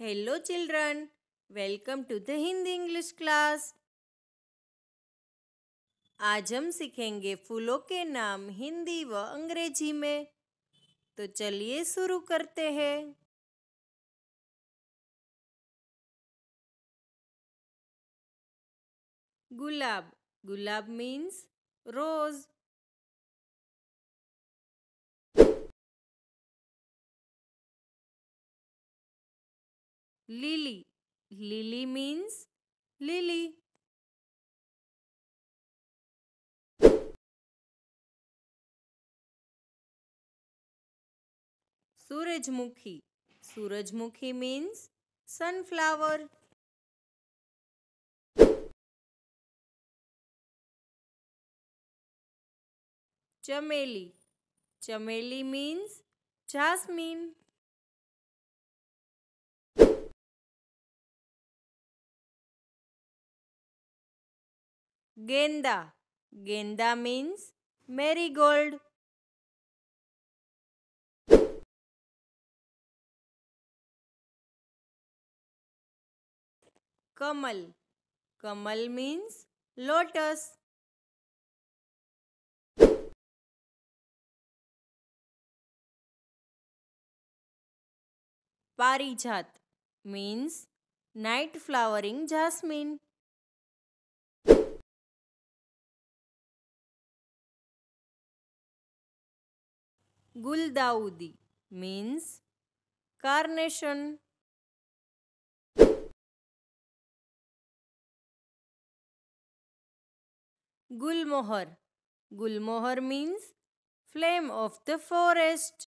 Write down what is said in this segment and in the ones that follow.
Hello children welcome to the Hindi English class आज हम सीखेंगे फूलों के नाम हिंदी व अंग्रेजी में तो चलिए शुरू करते हैं गुलाब गुलाब means rose lily. Lily means lily. Surajmukhi. Surajmukhi means sunflower. Chameli. Chameli means jasmine. गेंदा मीन्स मेरी गोल्ड कमल कमल मीन्स लोटस पारिजात मीन्स नाइट फ्लावरिंग जास्मिन गुलदाउदी मीन्स कार्नेशन गुलमोहर गुलमोहर means flame of the forest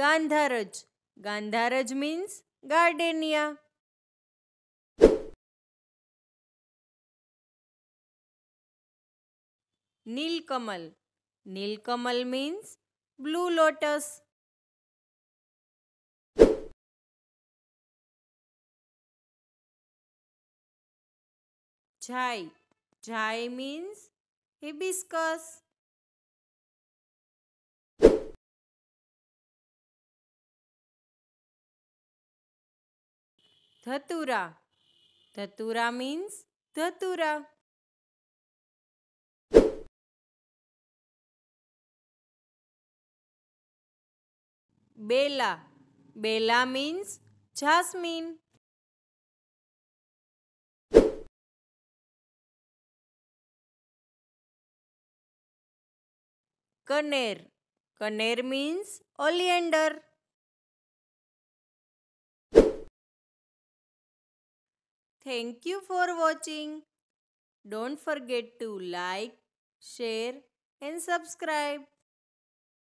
गांधारज गांधारज मीन्स गार्डेनिया नीलकमल नीलकमल मीन्स ब्लू लोटस जाय जाय मीन्स हिबिस्कस धतुरा धतुरा मीन्स धतुरा Bella. Bella means jasmine. Kaner. Kaner means oleander. Thank you for watching. Don't forget to like, share and subscribe.